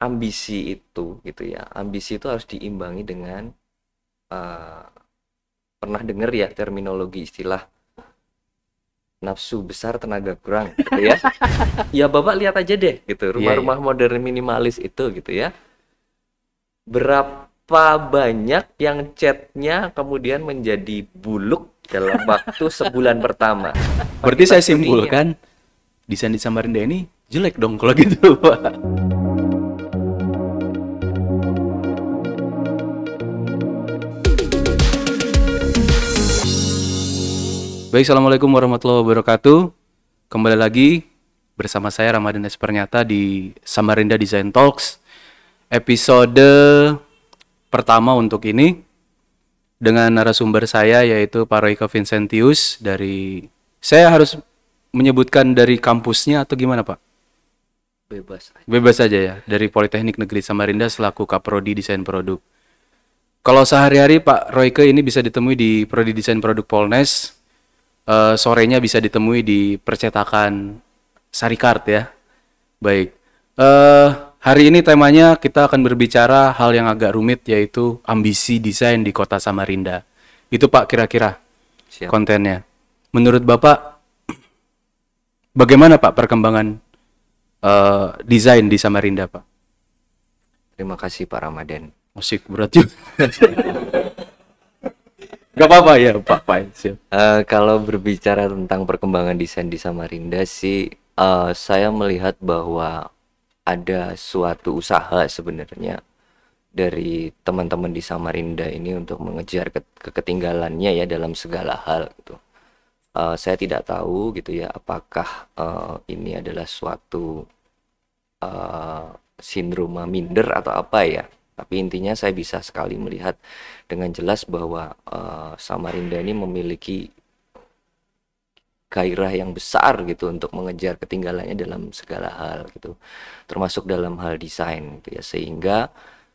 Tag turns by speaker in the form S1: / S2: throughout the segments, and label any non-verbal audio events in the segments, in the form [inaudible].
S1: ambisi itu gitu ya ambisi itu harus diimbangi dengan uh, pernah dengar ya terminologi istilah nafsu besar tenaga kurang gitu ya [laughs] ya bapak lihat aja deh gitu iya, rumah-rumah yeah, yeah. modern minimalis itu gitu ya berapa banyak yang catnya kemudian menjadi buluk dalam waktu sebulan [laughs] pertama
S2: berarti saya simpulkan ya. desain di Samarinda ini jelek dong kalau gitu Baik, Assalamualaikum warahmatullahi wabarakatuh. Kembali lagi bersama saya Ramadhan S. Pernyata di Samarinda Design Talks. Episode pertama untuk ini dengan narasumber saya yaitu Pak Royko Vincentius dari saya harus menyebutkan dari kampusnya atau gimana Pak? Bebas. Aja. Bebas aja ya dari Politeknik Negeri Samarinda selaku Kaprodi Desain Produk. Kalau sehari-hari Pak Royke ini bisa ditemui di Prodi Desain Produk Polnes uh, sorenya bisa ditemui di percetakan Sarikart ya. Baik. Uh, hari ini temanya kita akan berbicara hal yang agak rumit yaitu ambisi desain di Kota Samarinda. Itu Pak kira-kira kontennya. Menurut Bapak bagaimana Pak perkembangan uh, desain di Samarinda, Pak?
S1: Terima kasih Pak Ramadan. Musik berat juga. [laughs] Gak apa-apa ya, Pak Fine. Uh, kalau berbicara tentang perkembangan desain di Samarinda sih, uh, saya melihat bahwa ada suatu usaha sebenarnya dari teman-teman di Samarinda ini untuk mengejar ke keketinggalannya ya dalam segala hal gitu. Uh, saya tidak tahu gitu ya apakah uh, ini adalah suatu uh, sindroma minder atau apa ya. Tapi intinya saya bisa sekali melihat dengan jelas bahwa uh, Samarinda ini memiliki gairah yang besar gitu untuk mengejar ketinggalannya dalam segala hal gitu termasuk dalam hal desain gitu ya sehingga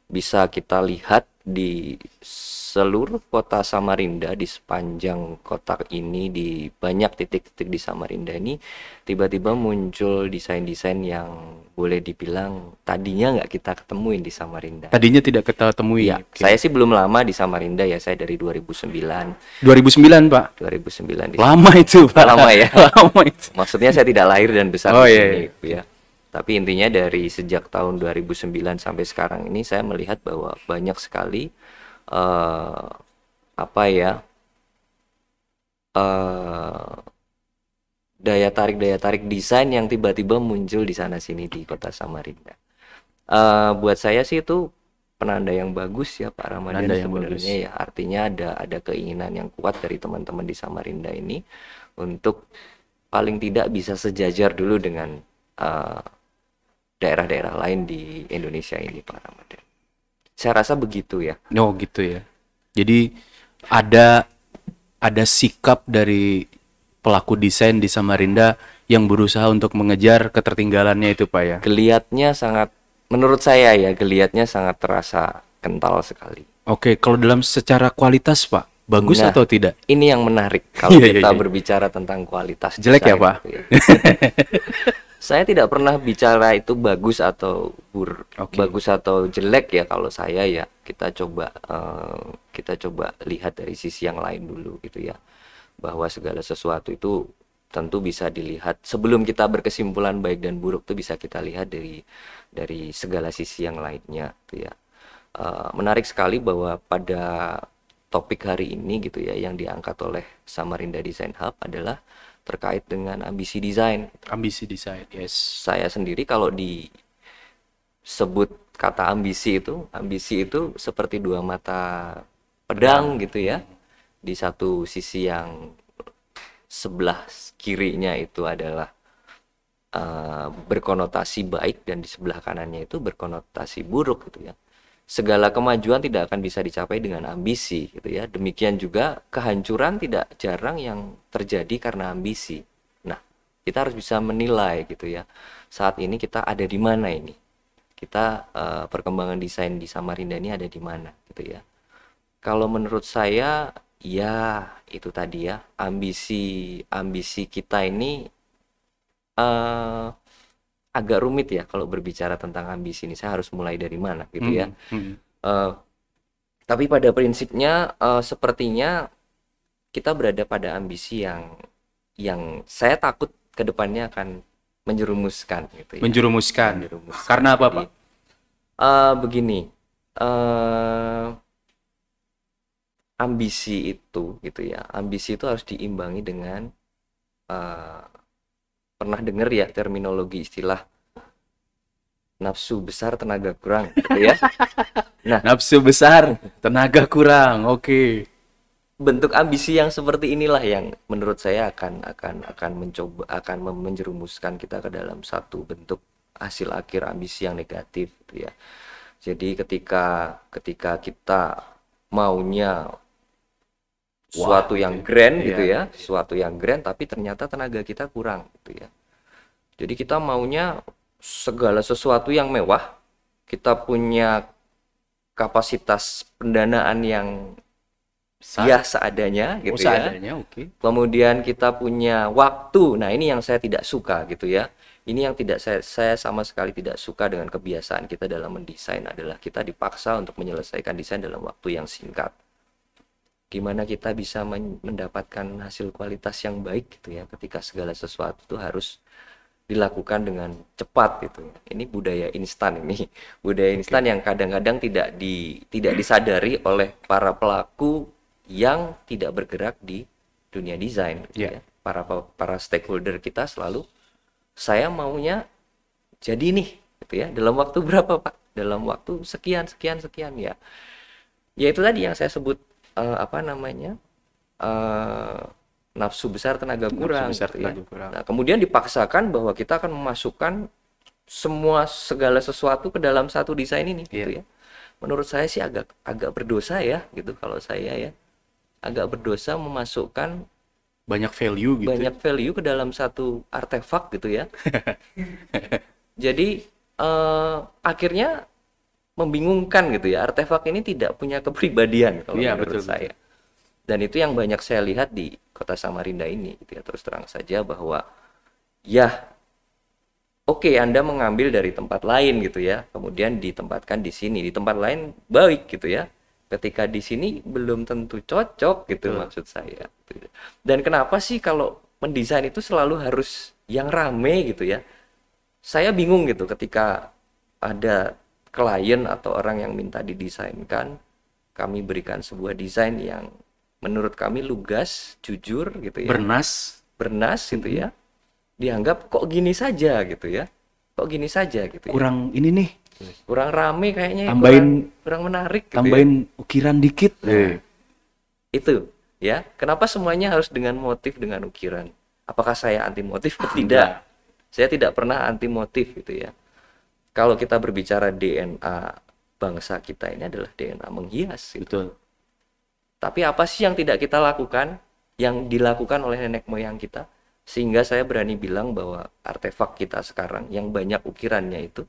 S1: bisa kita lihat di seluruh kota Samarinda di sepanjang kotak ini di banyak titik-titik di Samarinda ini tiba-tiba muncul desain-desain yang boleh dibilang tadinya nggak kita ketemuin di Samarinda.
S2: Tadinya tidak kita temui. Ya, okay. saya
S1: sih belum lama di Samarinda ya, saya dari 2009.
S2: 2009, Pak. 2009. Di lama itu, Pak. Lama ya.
S1: [laughs] lama itu. Maksudnya saya tidak lahir dan besar oh, di iya, sini, iya. ya. Tapi intinya dari sejak tahun 2009 sampai sekarang ini saya melihat bahwa banyak sekali uh, apa ya uh, daya tarik daya tarik desain yang tiba-tiba muncul di sana sini di kota Samarinda. Uh, buat saya sih itu penanda yang bagus ya Pak Ramadhan penanda sebenarnya ya artinya ada ada keinginan yang kuat dari teman-teman di Samarinda ini untuk paling tidak bisa sejajar dulu dengan uh, daerah-daerah lain di Indonesia ini Pak Ramadan. Saya rasa begitu ya.
S2: Oh gitu ya. Jadi ada ada sikap dari pelaku desain di Samarinda
S1: yang berusaha untuk mengejar ketertinggalannya itu Pak ya. Kelihatnya sangat menurut saya ya kelihatnya sangat terasa kental sekali.
S2: Oke, kalau dalam secara kualitas Pak, bagus nah, atau tidak?
S1: Ini yang menarik [laughs] kalau iya, kita iya, iya. berbicara tentang kualitas. Jelek ya Pak? [laughs] saya tidak pernah bicara itu bagus atau bur okay. bagus atau jelek ya kalau saya ya kita coba uh, kita coba lihat dari sisi yang lain dulu gitu ya bahwa segala sesuatu itu tentu bisa dilihat sebelum kita berkesimpulan baik dan buruk itu bisa kita lihat dari dari segala sisi yang lainnya gitu ya uh, menarik sekali bahwa pada topik hari ini gitu ya yang diangkat oleh Samarinda Design Hub adalah terkait dengan ambisi desain. Ambisi desain, yes. Saya sendiri kalau disebut kata ambisi itu, ambisi itu seperti dua mata pedang gitu ya. Di satu sisi yang sebelah kirinya itu adalah uh, berkonotasi baik dan di sebelah kanannya itu berkonotasi buruk gitu ya segala kemajuan tidak akan bisa dicapai dengan ambisi gitu ya demikian juga kehancuran tidak jarang yang terjadi karena ambisi nah kita harus bisa menilai gitu ya saat ini kita ada di mana ini kita uh, perkembangan desain di Samarinda ini ada di mana gitu ya kalau menurut saya ya itu tadi ya ambisi ambisi kita ini uh, agak rumit ya kalau berbicara tentang ambisi ini. Saya harus mulai dari mana gitu ya. Hmm. Uh, tapi pada prinsipnya uh, sepertinya kita berada pada ambisi yang yang saya takut kedepannya akan menjerumuskan gitu ya. Menjerumuskan. menjerumuskan. Karena apa, Pak? Uh, begini. Uh, ambisi itu gitu ya. Ambisi itu harus diimbangi dengan uh, pernah dengar ya terminologi istilah nafsu besar tenaga kurang gitu ya. [laughs] Nah, nafsu besar tenaga kurang. Oke. Okay. Bentuk ambisi yang seperti inilah yang menurut saya akan akan akan mencoba akan menjerumuskan kita ke dalam satu bentuk hasil akhir ambisi yang negatif gitu ya. Jadi ketika ketika kita maunya suatu yang gitu ya. grand gitu iya. ya, suatu yang grand tapi ternyata tenaga kita kurang gitu ya. Jadi kita maunya segala sesuatu yang mewah, kita punya kapasitas pendanaan yang ya seadanya gitu oh, ya. seadanya, ya. Okay. Kemudian kita punya waktu. Nah, ini yang saya tidak suka gitu ya. Ini yang tidak saya saya sama sekali tidak suka dengan kebiasaan kita dalam mendesain adalah kita dipaksa untuk menyelesaikan desain dalam waktu yang singkat gimana kita bisa mendapatkan hasil kualitas yang baik gitu ya ketika segala sesuatu itu harus dilakukan dengan cepat gitu ya. Ini budaya instan ini. [laughs] Budaya instan okay. yang kadang-kadang tidak di tidak disadari oleh para pelaku yang tidak bergerak di dunia desain gitu yeah. ya. Para para stakeholder kita selalu saya maunya jadi nih gitu ya. Dalam waktu berapa, Pak? Dalam waktu sekian sekian sekian ya. Ya itu tadi yang saya sebut uh, apa namanya uh, nafsu besar tenaga kurang. Nafsu besar iya. tenaga ya. Nah, kemudian dipaksakan bahwa kita akan memasukkan semua segala sesuatu ke dalam satu desain ini, yeah. gitu iya. ya. Menurut saya sih agak agak berdosa ya, gitu kalau saya ya agak berdosa memasukkan banyak value gitu. Banyak value ke dalam satu artefak gitu ya. [laughs] Jadi uh, akhirnya membingungkan gitu ya. Artefak ini tidak punya kepribadian kalau ya, menurut betul, saya. Dan itu yang banyak saya lihat di kota Samarinda ini. Gitu ya. Terus terang saja bahwa ya oke okay, Anda mengambil dari tempat lain gitu ya, kemudian ditempatkan di sini. Di tempat lain baik gitu ya. Ketika di sini belum tentu cocok gitu betul. maksud saya. Gitu ya. Dan kenapa sih kalau mendesain itu selalu harus yang rame gitu ya? Saya bingung gitu ketika ada klien atau orang yang minta didesainkan kami berikan sebuah desain yang menurut kami lugas, jujur gitu ya. Bernas, bernas gitu mm-hmm. ya. Dianggap kok gini saja gitu ya. Kok gini saja gitu kurang ya. Kurang ini nih. Kurang rame kayaknya ya, tambahin kurang, kurang menarik gitu ya.
S2: Tambahin ya. ukiran dikit. Nah, iya.
S1: Itu ya. Kenapa semuanya harus dengan motif dengan ukiran? Apakah saya anti motif atau tidak? Saya tidak pernah anti motif gitu ya kalau kita berbicara DNA bangsa kita ini adalah DNA menghias. Gitu. Betul. Tapi apa sih yang tidak kita lakukan, yang dilakukan oleh nenek moyang kita, sehingga saya berani bilang bahwa artefak kita sekarang yang banyak ukirannya itu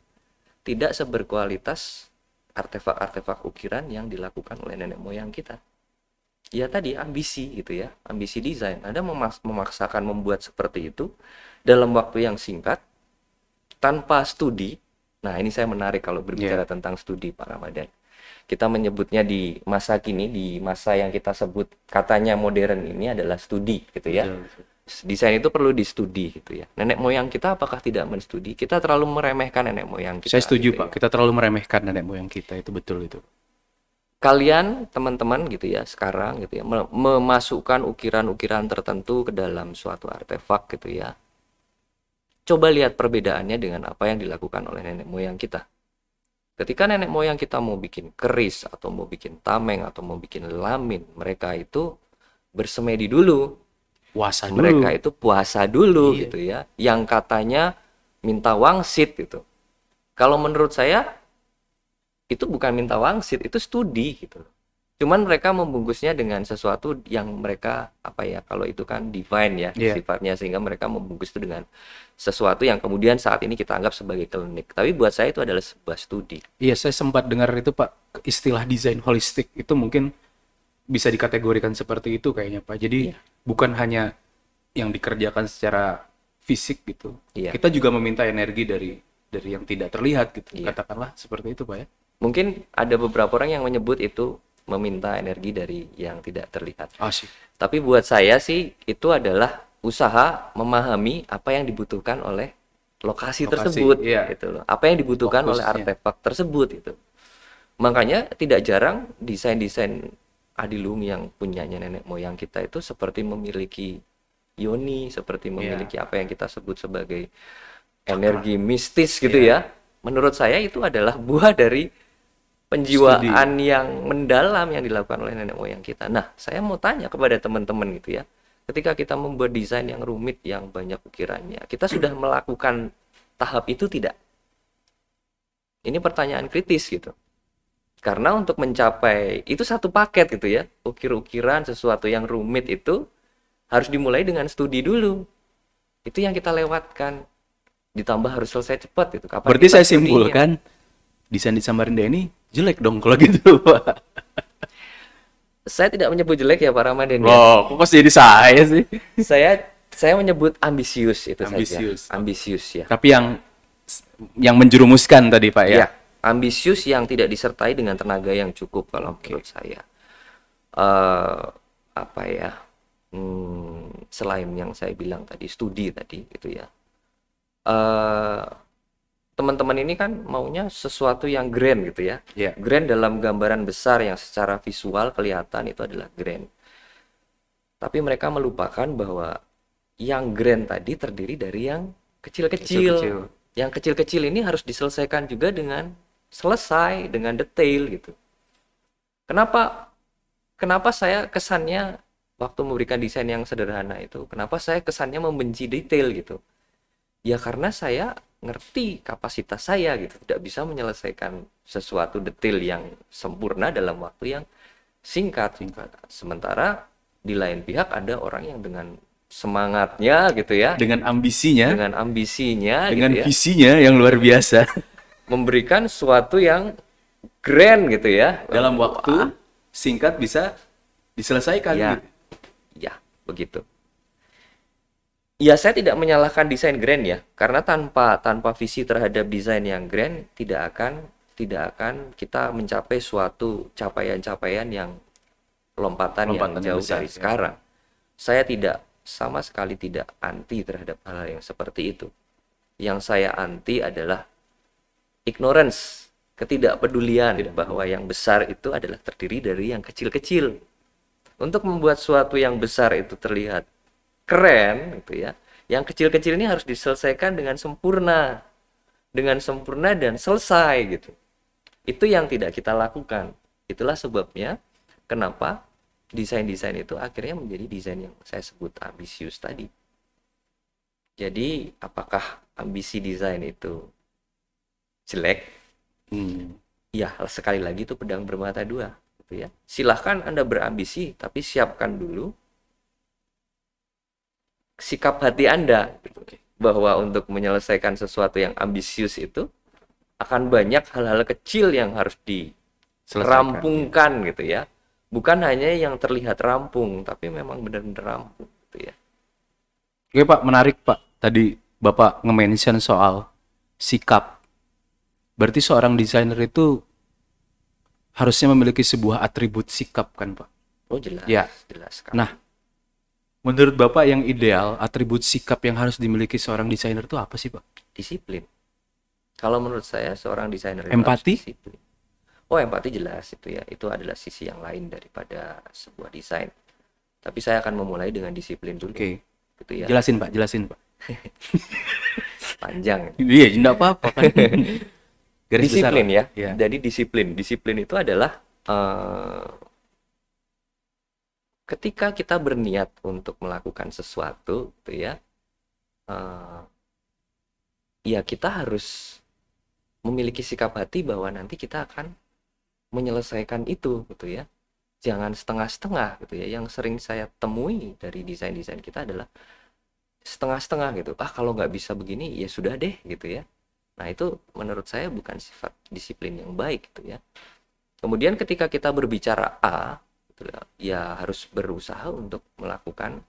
S1: tidak seberkualitas artefak-artefak ukiran yang dilakukan oleh nenek moyang kita. Ya tadi ambisi gitu ya, ambisi desain. Anda memaksakan membuat seperti itu dalam waktu yang singkat, tanpa studi, Nah, ini saya menarik kalau berbicara yeah. tentang studi Pak Ramadan. Kita menyebutnya di masa kini, di masa yang kita sebut katanya modern ini adalah studi gitu ya. desain itu perlu di-studi gitu ya. Nenek moyang kita apakah tidak menstudi? Kita terlalu meremehkan nenek moyang kita.
S2: Saya setuju gitu Pak, ya. kita terlalu
S1: meremehkan nenek moyang kita itu betul itu. Kalian teman-teman gitu ya sekarang gitu ya memasukkan ukiran-ukiran tertentu ke dalam suatu artefak gitu ya. Coba lihat perbedaannya dengan apa yang dilakukan oleh nenek moyang kita. Ketika nenek moyang kita mau bikin keris atau mau bikin tameng atau mau bikin lamin, mereka itu bersemedi dulu. Puasa dulu. Mereka itu puasa dulu iya. gitu ya. Yang katanya minta wangsit gitu. Kalau menurut saya itu bukan minta wangsit, itu studi gitu loh cuman mereka membungkusnya dengan sesuatu yang mereka apa ya kalau itu kan divine ya yeah. sifatnya sehingga mereka membungkus itu dengan sesuatu yang kemudian saat ini kita anggap sebagai klinik tapi buat saya itu adalah sebuah studi
S2: iya yeah, saya sempat dengar itu pak istilah desain holistik itu mungkin bisa dikategorikan seperti itu kayaknya pak jadi yeah. bukan hanya yang dikerjakan secara fisik
S1: gitu yeah. kita juga meminta energi dari dari yang tidak terlihat gitu yeah. katakanlah seperti itu pak ya mungkin ada beberapa orang yang menyebut itu meminta energi dari yang tidak terlihat. Asik. Ah, Tapi buat saya sih itu adalah usaha memahami apa yang dibutuhkan oleh lokasi, lokasi tersebut iya. gitu loh. Apa yang dibutuhkan Fokusnya. oleh artefak tersebut itu. Makanya tidak jarang desain-desain Adilung yang punyanya nenek moyang kita itu seperti memiliki yoni, seperti iya. memiliki yeah. apa yang kita sebut sebagai energi mistis gitu yeah. ya. Menurut saya itu adalah buah dari penjiwaan Studi. yang mendalam yang dilakukan oleh nenek moyang kita. Nah, saya mau tanya kepada teman-teman gitu ya. Ketika kita membuat desain yang rumit yang banyak ukirannya, kita sudah melakukan tahap itu tidak? Ini pertanyaan kritis gitu. Karena untuk mencapai itu satu paket gitu ya, ukir-ukiran sesuatu yang rumit itu harus dimulai dengan studi dulu. Itu yang kita lewatkan. Ditambah harus selesai cepat itu. Berarti saya studinya? simpulkan
S2: desain di Samarinda ini jelek dong kalau gitu
S1: [laughs] saya tidak menyebut jelek ya Pak Ramadhan ya. Oh,
S2: kok pasti jadi saya sih?
S1: saya saya menyebut ambisius itu ambisius. saja. Ambisius ya. Tapi yang
S2: yang menjerumuskan tadi Pak ya. ya
S1: ambisius yang tidak disertai dengan tenaga yang cukup kalau okay. menurut saya. Uh, apa ya? Hmm, selain yang saya bilang tadi studi tadi gitu ya. Uh, teman-teman ini kan maunya sesuatu yang grand gitu ya. Yeah. Grand dalam gambaran besar yang secara visual kelihatan itu adalah grand. Tapi mereka melupakan bahwa yang grand tadi terdiri dari yang kecil-kecil. Yang kecil-kecil ini harus diselesaikan juga dengan selesai, dengan detail gitu. Kenapa kenapa saya kesannya waktu memberikan desain yang sederhana itu, kenapa saya kesannya membenci detail gitu? Ya karena saya ngerti kapasitas saya gitu tidak bisa menyelesaikan sesuatu detail yang sempurna dalam waktu yang singkat singkat sementara di lain pihak ada orang yang dengan semangatnya gitu ya dengan ambisinya dengan ambisinya gitu dengan gitu ya,
S2: visinya yang luar biasa
S1: [laughs] memberikan suatu yang grand gitu ya dalam waktu singkat bisa diselesaikan ya gitu. ya begitu ya saya tidak menyalahkan desain grand ya karena tanpa tanpa visi terhadap desain yang grand tidak akan tidak akan kita mencapai suatu capaian-capaian yang lompatan, lompatan yang jauh besar, dari ya. sekarang saya tidak sama sekali tidak anti terhadap hal yang seperti itu yang saya anti adalah ignorance ketidakpedulian tidak. bahwa yang besar itu adalah terdiri dari yang kecil-kecil untuk membuat suatu yang besar itu terlihat keren gitu ya yang kecil-kecil ini harus diselesaikan dengan sempurna dengan sempurna dan selesai gitu itu yang tidak kita lakukan itulah sebabnya kenapa desain-desain itu akhirnya menjadi desain yang saya sebut ambisius tadi jadi apakah ambisi desain itu jelek hmm. ya sekali lagi itu pedang bermata dua gitu ya silahkan anda berambisi tapi siapkan dulu sikap hati Anda bahwa untuk menyelesaikan sesuatu yang ambisius itu akan banyak hal-hal kecil yang harus dirampungkan ya. gitu ya. Bukan hanya yang terlihat rampung, tapi memang benar-benar rampung gitu ya.
S2: Oke Pak, menarik Pak. Tadi Bapak nge-mention soal sikap. Berarti seorang desainer itu harusnya memiliki sebuah atribut sikap kan Pak?
S1: Oh jelas, ya. jelas. Kan. Nah,
S2: Menurut Bapak yang ideal, atribut sikap yang harus dimiliki seorang desainer itu apa sih, Pak?
S1: Disiplin. Kalau menurut saya seorang desainer empati? disiplin. Oh, empati jelas itu ya. Itu adalah sisi yang lain daripada sebuah desain. Tapi saya akan memulai dengan disiplin dulu. Oke. Okay. Gitu ya. Jelasin, Pak. Jelasin, Pak. [laughs] Panjang. Iya, tidak apa-apa kan? [laughs] disiplin besar, ya. ya. Jadi disiplin. Disiplin itu adalah uh, ketika kita berniat untuk melakukan sesuatu gitu ya uh, ya kita harus memiliki sikap hati bahwa nanti kita akan menyelesaikan itu gitu ya jangan setengah-setengah gitu ya yang sering saya temui dari desain-desain kita adalah setengah-setengah gitu ah kalau nggak bisa begini ya sudah deh gitu ya nah itu menurut saya bukan sifat disiplin yang baik gitu ya kemudian ketika kita berbicara A ya harus berusaha untuk melakukan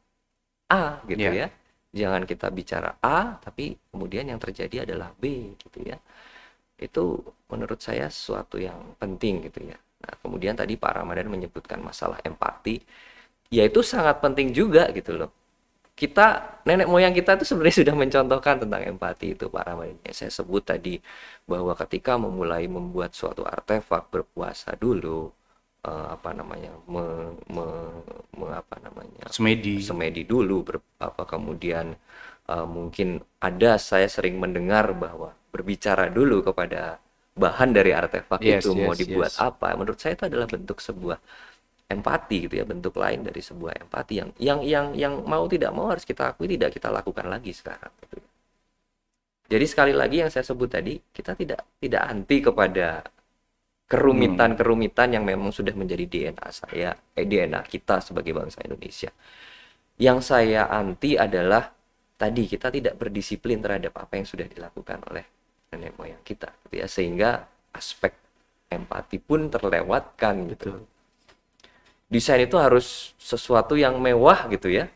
S1: A gitu yeah. ya jangan kita bicara A tapi kemudian yang terjadi adalah B gitu ya itu menurut saya suatu yang penting gitu ya nah kemudian tadi Pak Ramadan menyebutkan masalah empati yaitu sangat penting juga gitu loh kita nenek moyang kita itu sebenarnya sudah mencontohkan tentang empati itu Pak Ramadan yang saya sebut tadi bahwa ketika memulai membuat suatu artefak berpuasa dulu uh, apa namanya me, me, me apa namanya semedi semedi dulu ber, apa kemudian uh, mungkin ada saya sering mendengar bahwa berbicara dulu kepada bahan dari artefak yes, itu yes, mau dibuat yes. apa menurut saya itu adalah bentuk sebuah empati gitu ya bentuk lain dari sebuah empati yang yang yang yang mau tidak mau harus kita akui tidak kita lakukan lagi sekarang gitu ya. jadi sekali lagi yang saya sebut tadi kita tidak tidak anti kepada
S2: kerumitan-kerumitan
S1: hmm. yang memang sudah menjadi DNA saya, eh, DNA kita sebagai bangsa Indonesia. Yang saya anti adalah tadi kita tidak berdisiplin terhadap apa yang sudah dilakukan oleh nenek moyang kita, gitu ya. Sehingga aspek empati pun terlewatkan gitu. Betul. Desain itu harus sesuatu yang mewah gitu ya.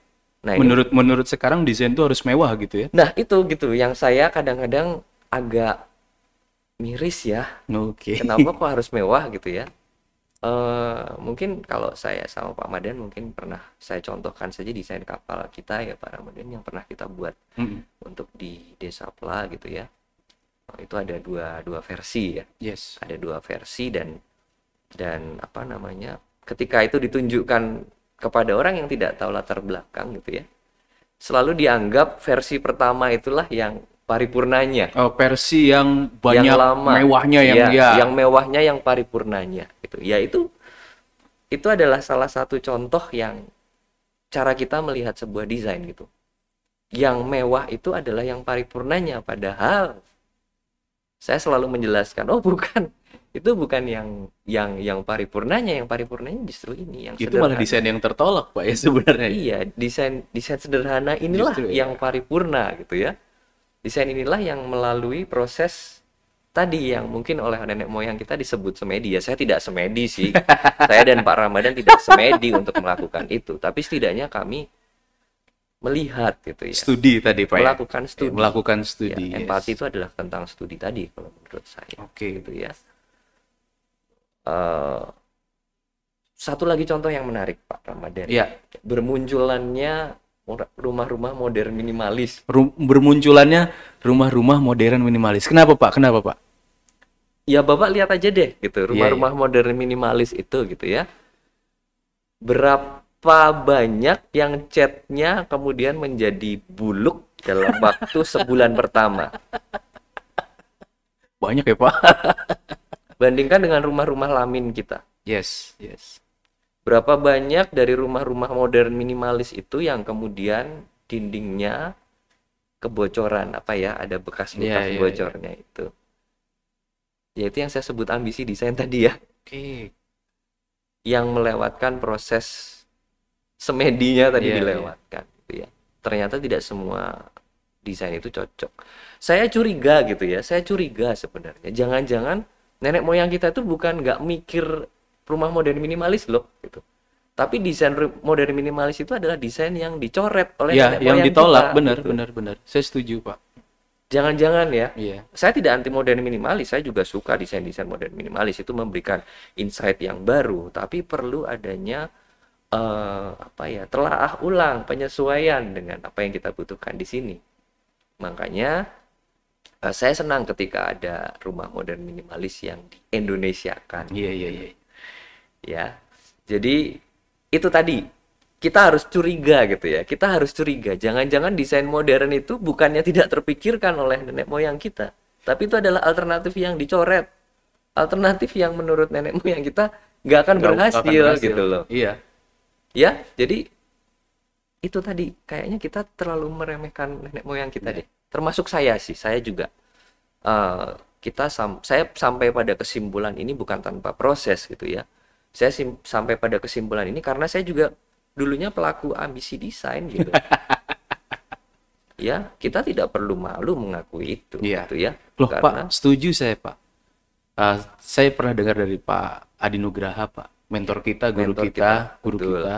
S1: Nah, menurut ini, menurut sekarang desain itu harus mewah gitu ya. Nah, itu gitu yang saya kadang-kadang agak miris ya. Okay. Kenapa kok harus mewah gitu ya? Uh, mungkin kalau saya sama Pak Madan mungkin pernah saya contohkan saja desain kapal kita ya Pak Ramadan yang pernah kita buat mm -hmm. untuk di Desa Pla gitu ya oh, itu ada dua dua versi ya yes ada dua versi dan dan apa namanya ketika itu ditunjukkan kepada orang yang tidak tahu latar belakang gitu ya selalu dianggap versi pertama itulah yang paripurnanya.
S2: Oh, versi yang
S1: banyak yang lama, mewahnya yang ya, ya. yang mewahnya yang paripurnanya gitu. Ya itu itu adalah salah satu contoh yang cara kita melihat sebuah desain gitu. Yang mewah itu adalah yang paripurnanya padahal saya selalu menjelaskan, oh bukan. [laughs] Itu bukan yang yang yang paripurnanya, yang paripurnanya justru ini yang Itu sederhana. malah desain yang tertolak, Pak ya sebenarnya. Iya, desain desain sederhana inilah justru, iya. yang ya. paripurna gitu ya Desain inilah yang melalui proses tadi yang mungkin oleh nenek moyang kita disebut semedi ya saya tidak semedi sih [laughs] saya dan Pak Ramadan tidak semedi untuk melakukan itu tapi setidaknya kami melihat gitu ya studi tadi Pak ya? Ya, melakukan ya? studi melakukan studi ya, yes. itu adalah tentang studi tadi kalau menurut saya oke okay. gitu ya uh, satu lagi contoh yang menarik Pak Ramadan ya. bermunculannya rumah-rumah modern minimalis.
S2: Ru bermunculannya rumah-rumah modern minimalis. Kenapa Pak? Kenapa Pak?
S1: Ya Bapak lihat aja deh gitu, iya, rumah-rumah yeah, yeah. modern minimalis itu gitu ya. Berapa banyak yang catnya kemudian menjadi buluk dalam [laughs] waktu sebulan pertama? Banyak ya Pak. [laughs] Bandingkan dengan rumah-rumah lamin kita. Yes, yes berapa banyak dari rumah-rumah modern minimalis itu yang kemudian dindingnya kebocoran apa ya ada bekas-bekas yeah, iya, iya. bocornya yeah. itu ya itu yang saya sebut ambisi desain tadi ya okay. yang melewatkan proses semedinya tadi yeah, iya. dilewatkan yeah. gitu ya ternyata tidak semua desain itu cocok saya curiga gitu ya saya curiga sebenarnya jangan-jangan nenek moyang kita itu bukan nggak mikir rumah modern minimalis loh gitu tapi desain modern minimalis itu adalah desain yang dicoret oleh ya, yang ditolak kita, benar gitu. benar benar saya setuju pak jangan-jangan ya yeah. saya tidak anti modern minimalis saya juga suka desain desain modern minimalis itu memberikan insight yang baru tapi perlu adanya uh, apa ya telaah ulang penyesuaian dengan apa yang kita butuhkan di sini makanya uh, saya senang ketika ada rumah modern minimalis yang di Indonesia kan iya yeah, iya yeah, iya yeah ya jadi itu tadi kita harus curiga gitu ya kita harus curiga jangan-jangan desain modern itu bukannya tidak terpikirkan oleh nenek moyang kita tapi itu adalah alternatif yang dicoret alternatif yang menurut nenek moyang kita
S2: nggak akan, gak, berhasil, akan berhasil gitu loh
S1: iya ya jadi itu tadi kayaknya kita terlalu meremehkan nenek moyang kita yeah. deh termasuk saya sih saya juga uh, kita sam saya sampai pada kesimpulan ini bukan tanpa proses gitu ya saya sampai pada kesimpulan ini karena saya juga dulunya pelaku ambisi desain gitu. [laughs] ya, kita tidak perlu malu mengakui itu ya. gitu ya. Loh, karena... Pak, setuju saya, Pak. Uh, saya
S2: pernah dengar dari Pak Adi Nugraha, Pak, mentor kita, guru mentor kita, kita, guru betul. kita,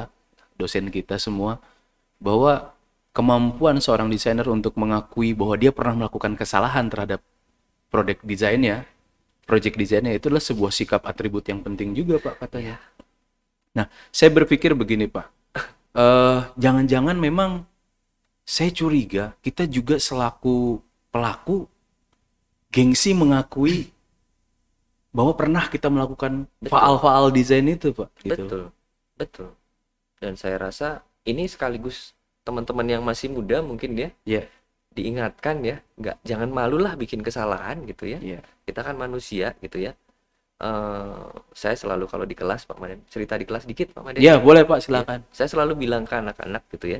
S2: dosen kita semua bahwa kemampuan seorang desainer untuk mengakui bahwa dia pernah melakukan kesalahan terhadap produk desainnya project desainnya itu adalah sebuah sikap atribut yang penting juga pak katanya. Nah saya berpikir begini pak, [laughs] Eh jangan-jangan memang saya curiga kita juga selaku pelaku gengsi mengakui bahwa pernah kita melakukan faal-faal desain itu pak.
S1: Gitu. Betul, betul. Dan saya rasa ini sekaligus teman-teman yang masih muda mungkin ya, yeah. diingatkan ya, nggak jangan malulah bikin kesalahan gitu ya. Yeah kita kan manusia gitu ya uh, saya selalu kalau di kelas Pak Maden cerita di kelas dikit Pak Maden ya boleh Pak silakan ya, saya selalu bilang ke anak-anak gitu ya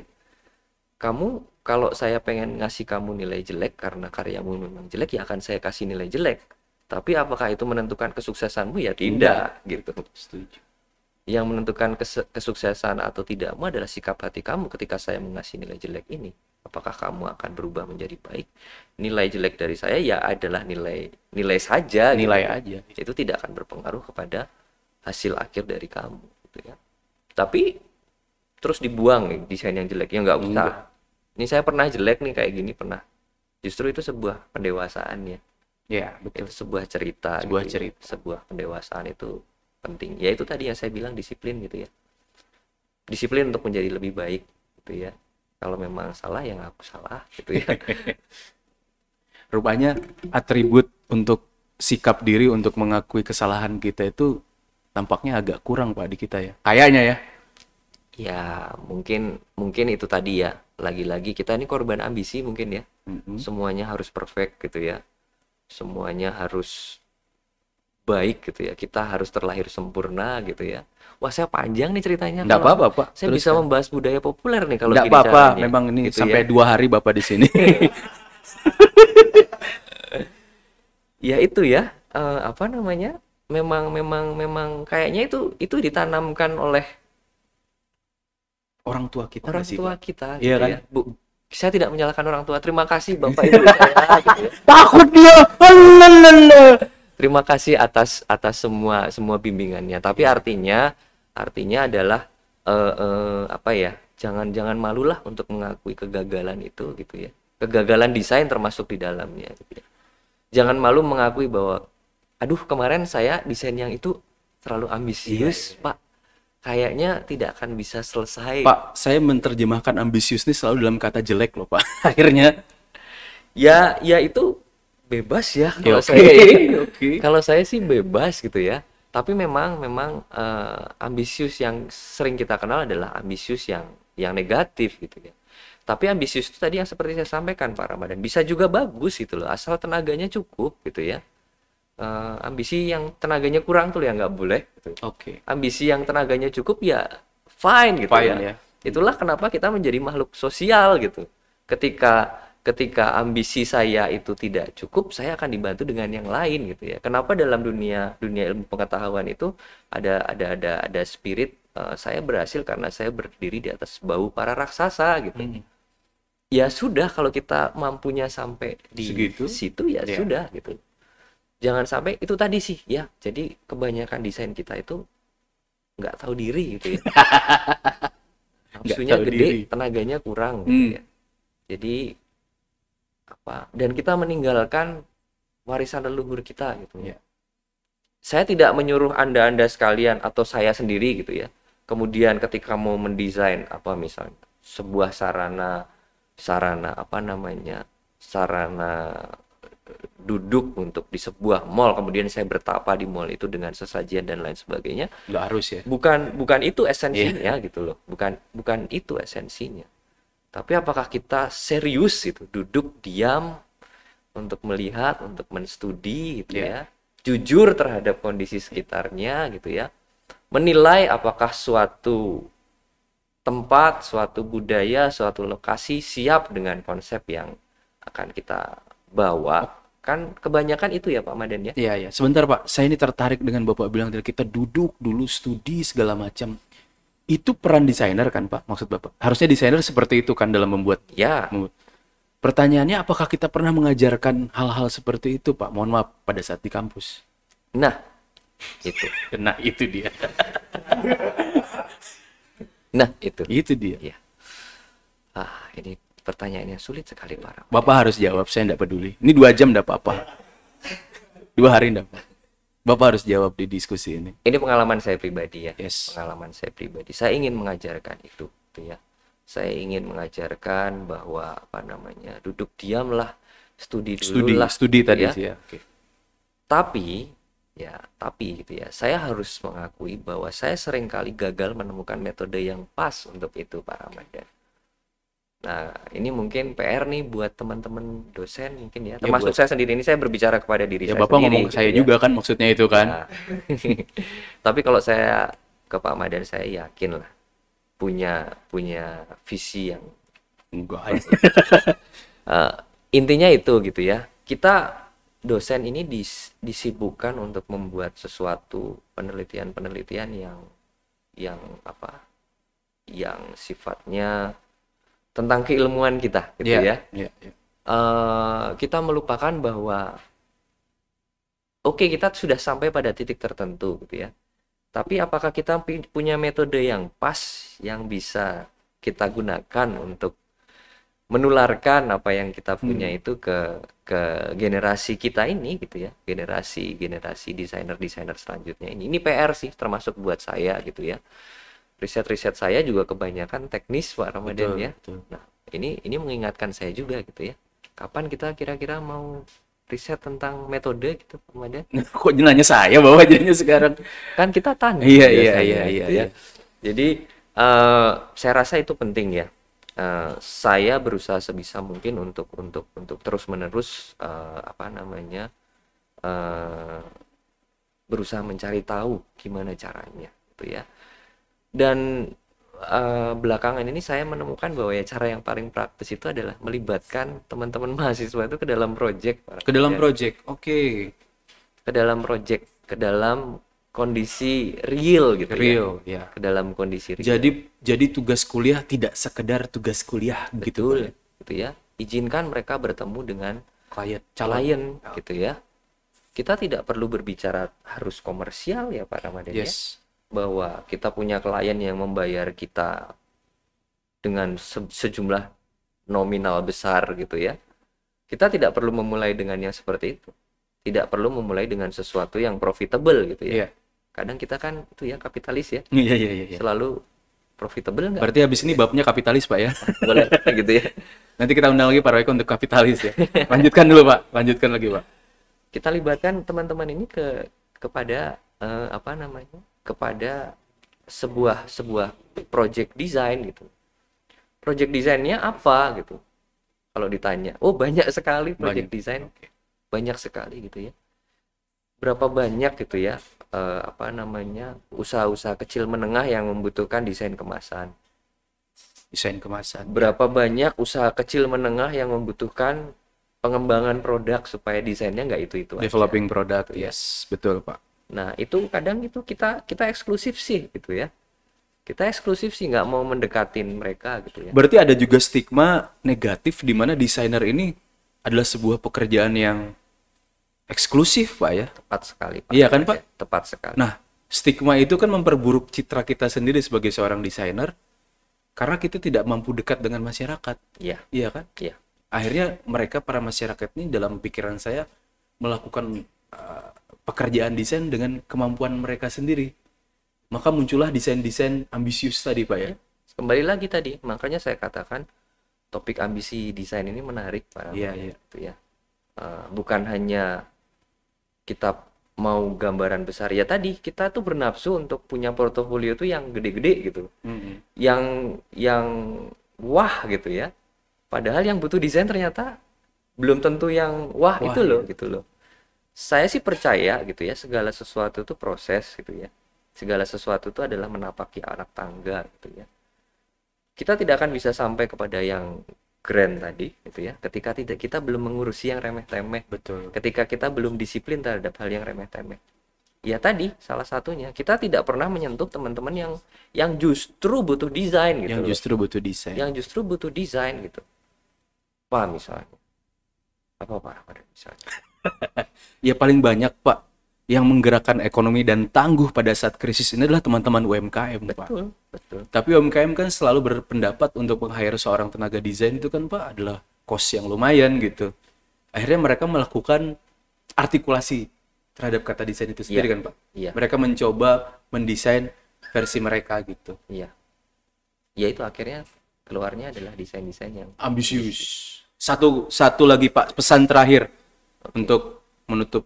S1: kamu kalau saya pengen ngasih kamu nilai jelek karena karyamu memang jelek ya akan saya kasih nilai jelek tapi apakah itu menentukan kesuksesanmu ya tidak, tidak. gitu setuju yang menentukan kesuksesan atau tidakmu adalah sikap hati kamu ketika saya mengasih nilai jelek ini apakah kamu akan berubah menjadi baik nilai jelek dari saya ya adalah nilai nilai saja gitu. nilai gitu. aja itu tidak akan berpengaruh kepada hasil akhir dari kamu gitu ya tapi terus dibuang nih, desain yang jelek ya nggak usah hmm. ini saya pernah jelek nih kayak gini pernah justru itu sebuah pendewasaan ya ya betul. itu sebuah cerita sebuah gitu ya. cerita sebuah pendewasaan itu penting ya itu tadi yang saya bilang disiplin gitu ya disiplin untuk menjadi lebih baik gitu ya kalau memang salah yang aku salah gitu ya
S2: [laughs] rupanya atribut untuk sikap diri untuk mengakui kesalahan kita itu tampaknya agak kurang pak di kita ya
S1: kayaknya ya ya mungkin mungkin itu tadi ya lagi-lagi kita ini korban ambisi mungkin ya mm -hmm. semuanya harus perfect gitu ya semuanya harus baik gitu ya kita harus terlahir sempurna gitu ya wah saya panjang nih ceritanya nggak apa-apa pak saya Terus bisa membahas budaya populer nih kalau nggak apa-apa memang ini gitu sampai ya. dua hari bapak di sini [laughs] ya itu ya uh, apa namanya memang memang memang kayaknya itu itu ditanamkan oleh orang tua kita orang tua pak? kita gitu iya gitu kan ya. Bu, saya tidak menyalahkan orang tua. Terima kasih Bapak [laughs] Ibu saya. Takut dia terima kasih atas atas semua semua bimbingannya tapi iya. artinya artinya adalah uh, uh, apa ya jangan jangan malulah untuk mengakui kegagalan itu gitu ya kegagalan desain termasuk di dalamnya gitu ya. jangan malu mengakui bahwa aduh kemarin saya desain yang itu terlalu ambisius iya, iya. pak kayaknya tidak akan bisa selesai pak
S2: saya menerjemahkan ambisius ini selalu dalam kata jelek loh pak [laughs] akhirnya
S1: ya ya itu bebas ya, ya kalau okay. saya [laughs] okay. kalau saya sih bebas gitu ya tapi memang memang uh, ambisius yang sering kita kenal adalah ambisius yang yang negatif gitu ya tapi ambisius itu tadi yang seperti saya sampaikan Pak Ramadan bisa juga bagus gitu loh asal tenaganya cukup gitu ya uh, ambisi yang tenaganya kurang tuh ya nggak boleh gitu. oke okay. ambisi yang tenaganya cukup ya fine gitu fine, ya. ya itulah kenapa kita menjadi makhluk sosial gitu ketika ketika ambisi saya itu tidak cukup, saya akan dibantu dengan yang lain gitu ya. Kenapa dalam dunia dunia ilmu pengetahuan itu ada ada ada ada spirit uh, saya berhasil karena saya berdiri di atas bau para raksasa gitu. Hmm. Ya sudah kalau kita mampunya sampai di Segitu? situ ya ya sudah gitu. Jangan sampai itu tadi sih ya. Jadi kebanyakan desain kita itu nggak tahu diri gitu ya. maksudnya [laughs] gede, diri. tenaganya kurang gitu hmm. gitu ya. Jadi apa dan kita meninggalkan warisan leluhur kita gitu ya. Saya tidak menyuruh Anda-anda sekalian atau saya sendiri gitu ya. Kemudian ketika mau mendesain apa misalnya sebuah sarana sarana apa namanya? sarana eh, duduk untuk di sebuah mall kemudian saya bertapa di mall itu dengan sesajian dan lain sebagainya nggak harus ya bukan bukan itu iya. esensinya yeah. gitu loh bukan bukan itu esensinya tapi apakah kita serius itu duduk diam untuk melihat, untuk menstudi gitu yeah. ya. Jujur terhadap kondisi sekitarnya gitu ya. Menilai apakah suatu tempat, suatu budaya, suatu lokasi siap dengan konsep yang akan kita bawa. Kan kebanyakan itu ya Pak Madan ya. Iya, iya.
S2: Sebentar Pak, saya ini tertarik dengan Bapak bilang kita duduk dulu studi segala macam itu peran desainer kan Pak maksud Bapak harusnya desainer seperti itu kan dalam membuat ya pertanyaannya apakah kita pernah mengajarkan hal-hal seperti itu Pak mohon maaf pada saat di kampus nah
S1: itu nah itu dia [laughs] nah itu itu dia ya. ah ini pertanyaannya sulit sekali Pak
S2: Bapak harus jawab saya tidak peduli ini dua jam tidak apa-apa dua hari tidak apa, -apa. Bapak harus jawab di
S1: diskusi ini. Ini pengalaman saya pribadi ya. Yes. Pengalaman saya pribadi. Saya ingin mengajarkan itu, gitu ya. Saya ingin mengajarkan bahwa apa namanya duduk diamlah, studi dulu studi, lah. Studi gitu tadi ya. sih ya. Okay. Tapi ya tapi gitu ya saya harus mengakui bahwa saya seringkali gagal menemukan metode yang pas untuk itu Pak Ramadhan. Nah, ini mungkin PR nih buat teman-teman dosen mungkin ya. Iya, Termasuk ya, buat... saya sendiri ini saya berbicara kepada diri ya, saya Bapak sendiri. ngomong saya gitu juga kan maksudnya itu kan. Nah, [laughs] tapi kalau saya ke Pak Madan saya yakin lah punya punya visi yang enggak. uh, [laughs] intinya itu gitu ya. Kita dosen ini dis, disibukkan untuk membuat sesuatu penelitian-penelitian yang yang apa? yang sifatnya tentang keilmuan kita gitu yeah, ya yeah, iya, iya. Uh, kita melupakan bahwa oke okay, kita sudah sampai pada titik tertentu gitu ya tapi apakah kita punya metode yang pas yang bisa kita gunakan untuk menularkan apa yang kita hmm. punya hmm. itu ke ke generasi kita ini gitu ya generasi generasi desainer desainer selanjutnya ini ini PR sih termasuk buat saya gitu ya riset-riset saya juga kebanyakan teknis Pak Ramadan betul, ya. Betul. Nah, ini ini mengingatkan saya juga gitu ya. Kapan kita kira-kira mau riset tentang metode gitu Pak Ramadan? [laughs] Kok jenanya saya bawa jenanya sekarang? Kan kita tanya. Iya iya iya iya. Gitu iya. Ya. iya. Jadi uh, saya rasa itu penting ya. Uh, saya berusaha sebisa mungkin untuk untuk untuk terus menerus uh, eh, apa namanya uh, berusaha mencari tahu gimana caranya gitu ya dan uh, belakangan ini saya menemukan bahwa ya cara yang paling praktis itu adalah melibatkan teman-teman [laughs] mahasiswa itu ke dalam project ke dalam ya. project oke okay. ke dalam project ke dalam kondisi real gitu ya. real, ya, ya. ke dalam kondisi real jadi
S2: jadi tugas kuliah tidak sekedar tugas kuliah gitu, Betul, gitu
S1: gitu ya izinkan mereka bertemu dengan klien calon klien, ya. gitu ya kita tidak perlu berbicara harus komersial ya Pak Ramadhan. Ya. yes. ya bahwa kita punya klien yang membayar kita dengan se sejumlah nominal besar gitu ya. Kita tidak perlu memulai dengan yang seperti itu. Tidak perlu memulai dengan sesuatu yang profitable gitu ya. Yeah. Kadang kita kan itu ya kapitalis ya. Iya iya iya. iya. Selalu profitable nggak? Berarti habis
S2: ini iya. babnya kapitalis pak ya? [laughs] Boleh gitu ya. Nanti kita undang lagi Pak untuk kapitalis ya.
S1: Lanjutkan dulu pak, lanjutkan lagi pak. Kita libatkan teman-teman ini ke kepada uh, apa namanya kepada sebuah sebuah project design gitu. Project desainnya apa gitu? Kalau ditanya, oh banyak sekali project banyak. design, banyak sekali gitu ya. Berapa banyak gitu ya? Eh, apa namanya usaha-usaha kecil menengah yang membutuhkan desain kemasan? Desain kemasan. Ya. Berapa banyak usaha kecil menengah yang membutuhkan pengembangan produk supaya desainnya nggak itu itu developing aja. product gitu ya.
S2: yes betul pak
S1: Nah itu kadang itu kita kita eksklusif sih gitu ya. Kita eksklusif sih nggak mau mendekatin mereka gitu ya. Berarti ada
S2: juga stigma negatif di mana desainer ini adalah sebuah pekerjaan yang eksklusif pak ya. Tepat sekali pak. Iya kan pak? Iya, tepat sekali. Nah stigma itu kan memperburuk citra kita sendiri sebagai seorang desainer karena kita tidak mampu dekat dengan masyarakat. Iya. Iya kan? Iya. Akhirnya mereka para masyarakat ini dalam pikiran saya melakukan eh, pekerjaan desain dengan kemampuan mereka sendiri. Maka muncullah desain-desain ambisius tadi, Pak ya. Iya. Kembali lagi
S1: tadi, makanya saya katakan topik ambisi desain ini menarik, Pak. Iya, iya. Itu ya. Uh, bukan hanya kita mau gambaran besar ya tadi kita tuh bernafsu untuk punya portofolio tuh yang gede-gede gitu. Mm -hmm. Yang yang wah gitu ya. Padahal yang butuh desain ternyata belum tentu yang wah, wah itu loh ya. gitu loh saya sih percaya gitu ya segala sesuatu itu proses gitu ya segala sesuatu itu adalah menapaki anak tangga gitu ya kita tidak akan bisa sampai kepada yang grand tadi gitu ya ketika tidak kita belum mengurusi yang remeh temeh betul ketika kita belum disiplin terhadap hal yang remeh temeh ya tadi salah satunya kita tidak pernah menyentuh teman-teman yang yang justru butuh desain gitu yang loh. justru
S2: butuh desain yang
S1: justru butuh desain gitu apa misalnya apa apa misalnya
S2: ya paling banyak Pak yang menggerakkan ekonomi dan tangguh pada saat krisis ini adalah teman-teman UMKM, betul, Pak. Betul. Tapi UMKM kan selalu berpendapat untuk meng seorang tenaga desain itu kan, Pak, adalah kos yang lumayan gitu. Akhirnya mereka melakukan artikulasi terhadap kata desain itu sendiri ya. kan, Pak. Iya. Mereka mencoba mendesain versi mereka gitu. Iya. Ya itu akhirnya keluarnya adalah desain-desain yang ambisius. Satu satu lagi Pak pesan terakhir untuk menutup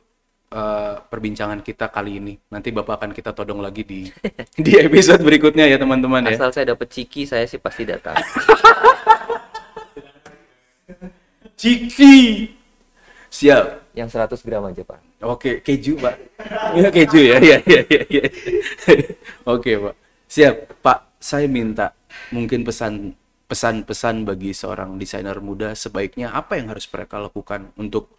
S2: uh, perbincangan kita kali ini. Nanti Bapak akan kita todong lagi di [laughs] di episode berikutnya ya teman-teman ya. Asal saya dapat ciki, saya sih pasti datang. [laughs] ciki. Siap. Yang 100 gram aja, Pak. Oke, keju, Pak. [laughs] Ya, keju ya. Ya, ya, ya, ya. Oke, Pak. Siap, Pak. Saya minta mungkin pesan pesan-pesan bagi seorang desainer muda sebaiknya apa yang harus mereka lakukan untuk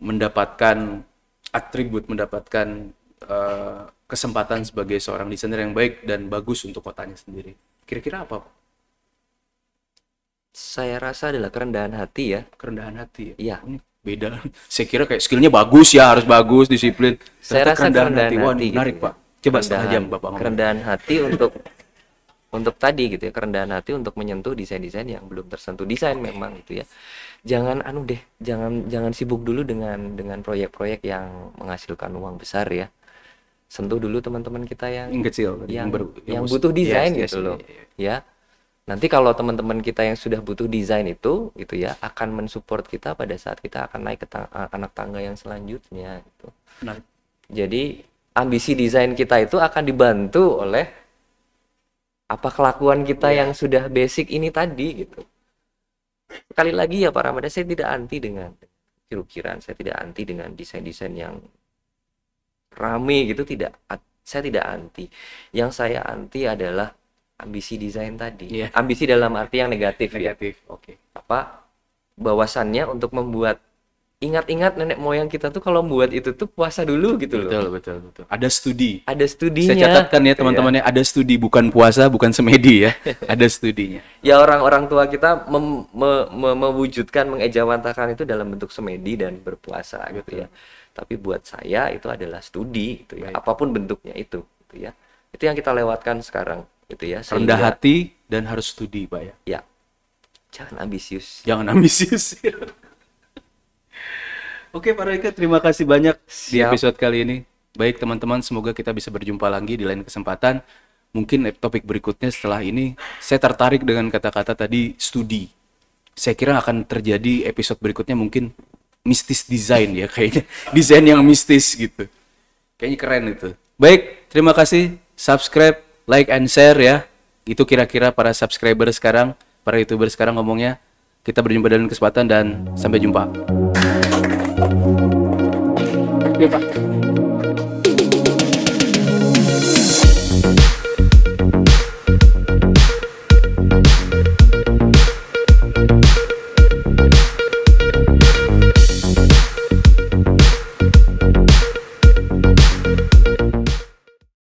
S2: mendapatkan atribut, mendapatkan uh, kesempatan sebagai seorang desainer yang baik dan bagus untuk kotanya sendiri. Kira-kira apa?
S1: Saya rasa adalah kerendahan hati ya. Kerendahan hati ya. Iya. beda. [laughs] Saya kira kayak
S2: skillnya bagus ya, harus bagus, disiplin. Ternyata Saya rasa kerendahan, kerendahan hati. Wah, ini menarik
S1: gitu. Pak. Ya. Coba kerendahan, setengah jam Bapak ngomong. Kerendahan hati untuk untuk tadi gitu ya kerendahan hati untuk menyentuh desain-desain yang belum tersentuh desain memang gitu ya jangan anu deh jangan jangan sibuk dulu dengan dengan proyek-proyek yang menghasilkan uang besar ya sentuh dulu teman-teman kita yang, yang kecil yang yang, ber, yang, yang butuh desain yes, gitu yes, loh yes, iya, yes. Iya, iya. ya nanti kalau teman-teman kita yang sudah butuh desain itu itu ya akan mensupport kita pada saat kita akan naik ke tang anak tangga yang selanjutnya itu jadi ambisi desain kita itu akan dibantu oleh apa kelakuan kita yeah. yang sudah basic ini tadi gitu sekali lagi ya Pak Ramadhan saya tidak anti dengan kira saya tidak anti dengan desain-desain yang rame gitu tidak saya tidak anti yang saya anti adalah ambisi desain tadi yeah. ambisi dalam arti yang negatif, ya. negatif. ya oke okay. apa bahwasannya untuk membuat ingat-ingat nenek moyang kita tuh kalau buat itu tuh puasa dulu gitu loh. Betul, betul, betul. Ada studi. Ada studinya. Saya catatkan ya teman-temannya,
S2: iya. ada studi bukan puasa, bukan semedi ya. [laughs] ada studinya.
S1: Ya orang-orang tua kita mem me me mewujudkan mengejawantakan itu dalam bentuk semedi dan berpuasa betul. gitu ya. Tapi buat saya itu adalah studi gitu ya, Baik. apapun bentuknya itu gitu ya. Itu yang kita lewatkan sekarang gitu ya. Sehingga... Rendah hati dan harus studi, Pak ya. Ya. Jangan ambisius. Jangan ambisius. [laughs]
S2: Oke Pak Reka, terima kasih banyak di episode kali ini. Baik teman-teman, semoga kita bisa berjumpa lagi di lain kesempatan. Mungkin eh, topik berikutnya setelah ini, saya tertarik dengan kata-kata tadi studi. Saya kira akan terjadi episode berikutnya mungkin mistis design ya [laughs] kayaknya. Desain yang mistis gitu. Kayaknya keren itu. Baik, terima kasih. Subscribe, like, and share ya. Itu kira-kira para subscriber sekarang, para youtuber sekarang ngomongnya. Kita berjumpa dalam kesempatan dan sampai jumpa. 明白。